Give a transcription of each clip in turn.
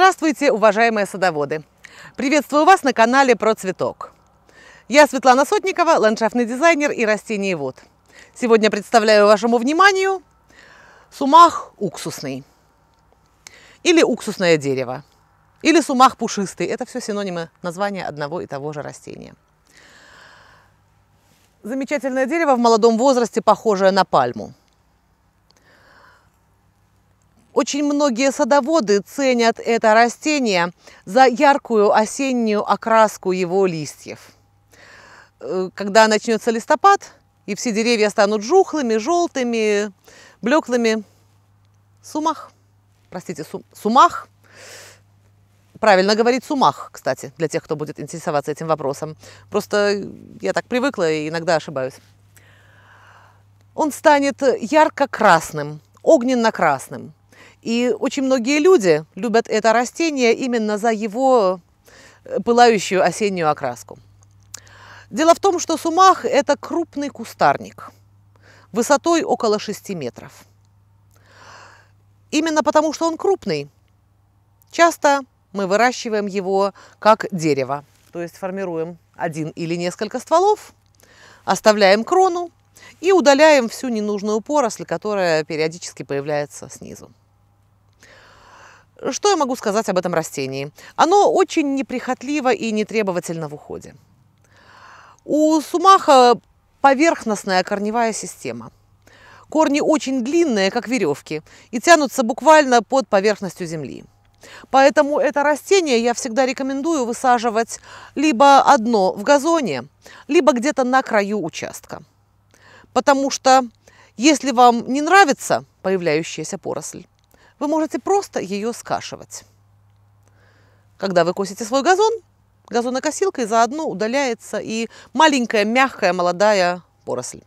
Здравствуйте, уважаемые садоводы! Приветствую вас на канале Про Цветок. Я Светлана Сотникова, ландшафтный дизайнер и растениевод. Сегодня представляю вашему вниманию сумах уксусный или уксусное дерево или сумах пушистый. Это все синонимы названия одного и того же растения. Замечательное дерево в молодом возрасте, похожее на пальму. Очень многие садоводы ценят это растение за яркую осеннюю окраску его листьев. Э, когда начнется листопад, и все деревья станут жухлыми, желтыми, блеклыми, сумах, простите, сумах, правильно говорить сумах, кстати, для тех, кто будет интересоваться этим вопросом. Просто я так привыкла и иногда ошибаюсь. Он станет ярко-красным, огненно-красным. И очень многие люди любят это растение именно за его э, пылающую осеннюю окраску. Дело в том, что сумах – это крупный кустарник высотой около 6 метров. Именно потому, что он крупный, часто мы выращиваем его как дерево, то есть формируем один или несколько стволов, оставляем крону и удаляем всю ненужную поросль, которая периодически появляется снизу. Что я могу сказать об этом растении? Оно очень неприхотливо и нетребовательно в уходе. У сумаха поверхностная корневая система. Корни очень длинные, как веревки, и тянутся буквально под поверхностью земли. Поэтому это растение я всегда рекомендую высаживать либо одно в газоне, либо где-то на краю участка. Потому что если вам не нравится появляющаяся поросль, вы можете просто ее скашивать. Когда вы косите свой газон, газонокосилкой заодно удаляется и маленькая мягкая молодая поросль.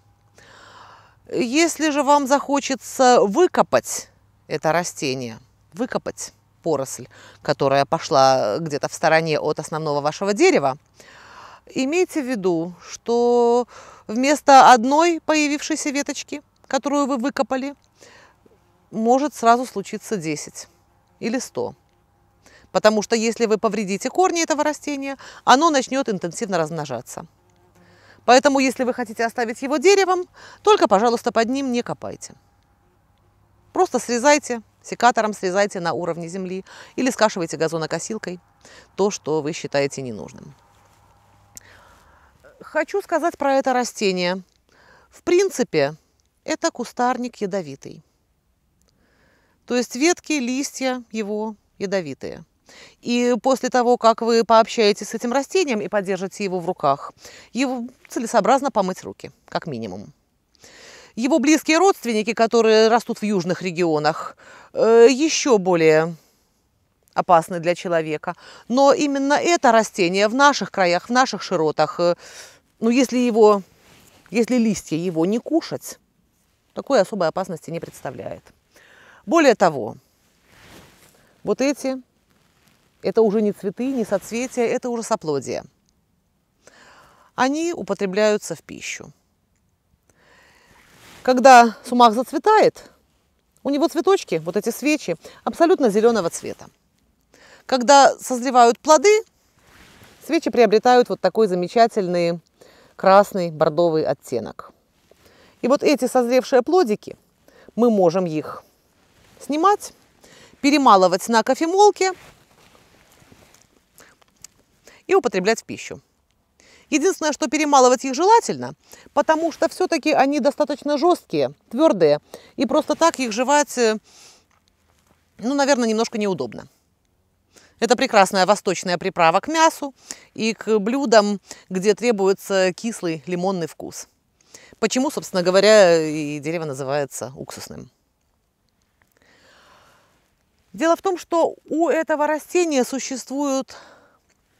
Если же вам захочется выкопать это растение, выкопать поросль, которая пошла где-то в стороне от основного вашего дерева, имейте в виду, что вместо одной появившейся веточки, которую вы выкопали, может сразу случиться 10 или 100. Потому что если вы повредите корни этого растения, оно начнет интенсивно размножаться. Поэтому, если вы хотите оставить его деревом, только, пожалуйста, под ним не копайте. Просто срезайте, секатором срезайте на уровне земли или скашивайте газонокосилкой то, что вы считаете ненужным. Хочу сказать про это растение. В принципе, это кустарник ядовитый. То есть ветки, листья его ядовитые. И после того, как вы пообщаетесь с этим растением и поддержите его в руках, его целесообразно помыть руки, как минимум. Его близкие родственники, которые растут в южных регионах, э, еще более опасны для человека. Но именно это растение в наших краях, в наших широтах, э, ну, если его, если листья его не кушать, такой особой опасности не представляет. Более того, вот эти, это уже не цветы, не соцветия, это уже соплодия. Они употребляются в пищу. Когда сумах зацветает, у него цветочки, вот эти свечи, абсолютно зеленого цвета. Когда созревают плоды, свечи приобретают вот такой замечательный красный бордовый оттенок. И вот эти созревшие плодики, мы можем их снимать, перемалывать на кофемолке и употреблять в пищу. Единственное, что перемалывать их желательно, потому что все-таки они достаточно жесткие, твердые, и просто так их жевать, э, ну, наверное, немножко неудобно. Это прекрасная восточная приправа к мясу и к блюдам, где требуется кислый лимонный вкус. Почему, собственно говоря, и дерево называется уксусным. Дело в том, что у этого растения существуют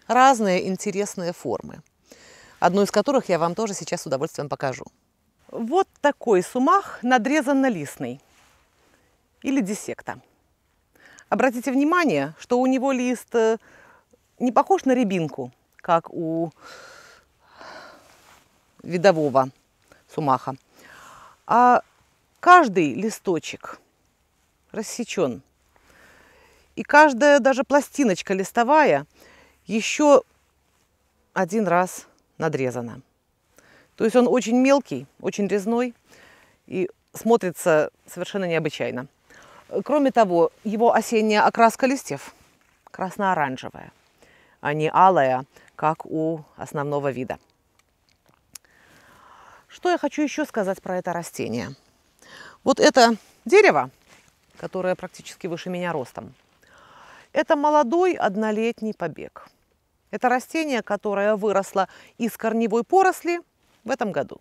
разные интересные формы, одну из которых я вам тоже сейчас с удовольствием покажу. Вот такой сумах надрезанно-листный или десекта. Обратите внимание, что у него лист э, не похож на рябинку, как у видового сумаха, а каждый листочек рассечен – и каждая даже пластиночка листовая еще один раз надрезана. То есть он очень мелкий, очень резной и смотрится совершенно необычайно. Кроме того, его осенняя окраска листьев красно-оранжевая, а не алая, как у основного вида. Что я хочу еще сказать про это растение? Вот это дерево, которое практически выше меня ростом, это молодой однолетний побег. Это растение, которое выросло из корневой поросли в этом году.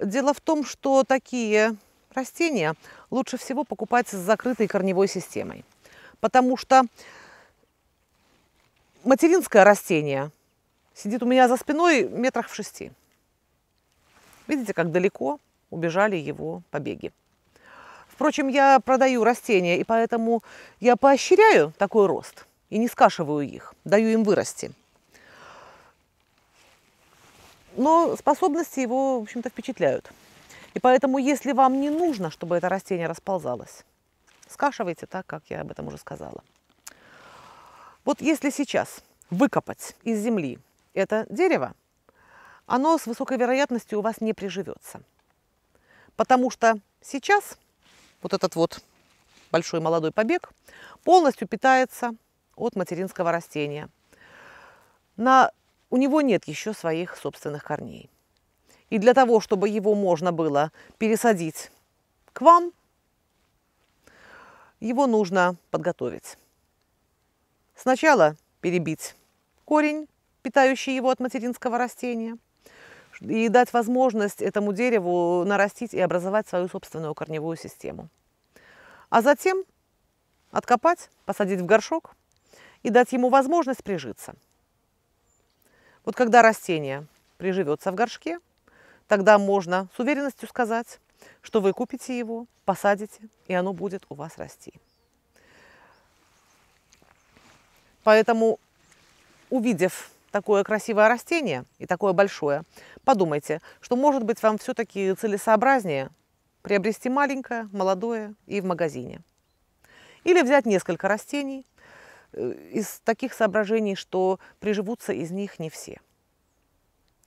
Дело в том, что такие растения лучше всего покупать с закрытой корневой системой, потому что материнское растение сидит у меня за спиной метрах в шести. Видите, как далеко убежали его побеги. Впрочем, я продаю растения, и поэтому я поощряю такой рост и не скашиваю их, даю им вырасти. Но способности его, в общем-то, впечатляют. И поэтому, если вам не нужно, чтобы это растение расползалось, скашивайте так, как я об этом уже сказала. Вот если сейчас выкопать из земли это дерево, оно с высокой вероятностью у вас не приживется. Потому что сейчас вот этот вот большой молодой побег полностью питается от материнского растения. На, у него нет еще своих собственных корней. И для того, чтобы его можно было пересадить к вам, его нужно подготовить. Сначала перебить корень, питающий его от материнского растения – и дать возможность этому дереву нарастить и образовать свою собственную корневую систему. А затем откопать, посадить в горшок и дать ему возможность прижиться. Вот когда растение приживется в горшке, тогда можно с уверенностью сказать, что вы купите его, посадите, и оно будет у вас расти. Поэтому, увидев такое красивое растение и такое большое, подумайте, что может быть вам все-таки целесообразнее приобрести маленькое, молодое и в магазине. Или взять несколько растений э, из таких соображений, что приживутся из них не все.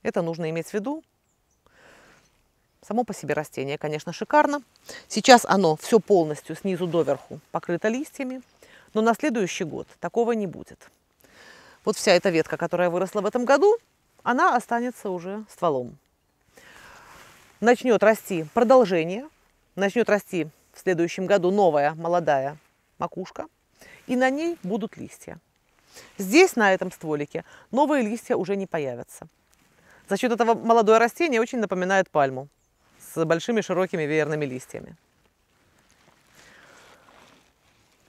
Это нужно иметь в виду. Само по себе растение, конечно, шикарно. Сейчас оно все полностью снизу доверху покрыто листьями, но на следующий год такого не будет вот вся эта ветка, которая выросла в этом году, она останется уже стволом. Начнет расти продолжение, начнет расти в следующем году новая молодая макушка, и на ней будут листья. Здесь, на этом стволике, новые листья уже не появятся. За счет этого молодое растение очень напоминает пальму с большими широкими веерными листьями.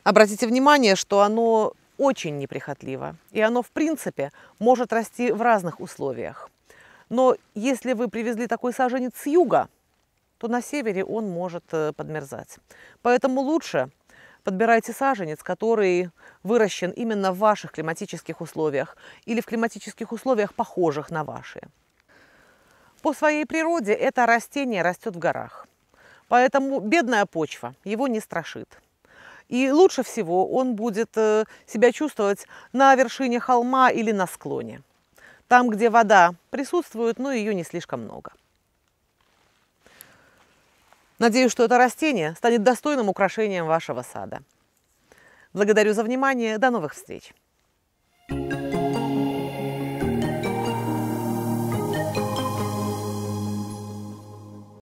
Обратите внимание, что оно очень неприхотливо, и оно, в принципе, может расти в разных условиях. Но если вы привезли такой саженец с юга, то на севере он может э, подмерзать. Поэтому лучше подбирайте саженец, который выращен именно в ваших климатических условиях или в климатических условиях, похожих на ваши. По своей природе это растение растет в горах. Поэтому бедная почва его не страшит. И лучше всего он будет э, себя чувствовать на вершине холма или на склоне. Там, где вода присутствует, но ее не слишком много. Надеюсь, что это растение станет достойным украшением вашего сада. Благодарю за внимание. До новых встреч!